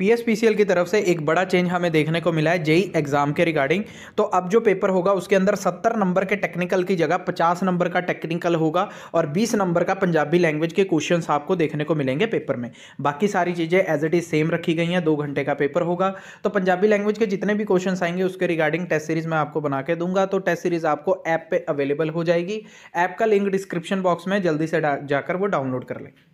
PSPCL की तरफ से एक बड़ा चेंज हमें देखने को मिला है जेई एग्ज़ाम के रिगार्डिंग तो अब जो पेपर होगा उसके अंदर 70 नंबर के टेक्निकल की जगह 50 नंबर का टेक्निकल होगा और 20 नंबर का पंजाबी लैंग्वेज के क्वेश्चंस आपको देखने को मिलेंगे पेपर में बाकी सारी चीज़ें एज इट इज़ सेम रखी गई हैं दो घंटे का पेपर होगा तो पंजाबी लैंग्वेज के जितने भी क्वेश्चन आएंगे उसके रिगार्डिंग टेस्ट सीरीज़ मैं आपको बना के दूंगा तो टेस्ट सीरीज़ आपको ऐप पर अवेलेबल हो जाएगी ऐप का लिंक डिस्क्रिप्शन बॉक्स में जल्दी से जाकर वो डाउनलोड कर लें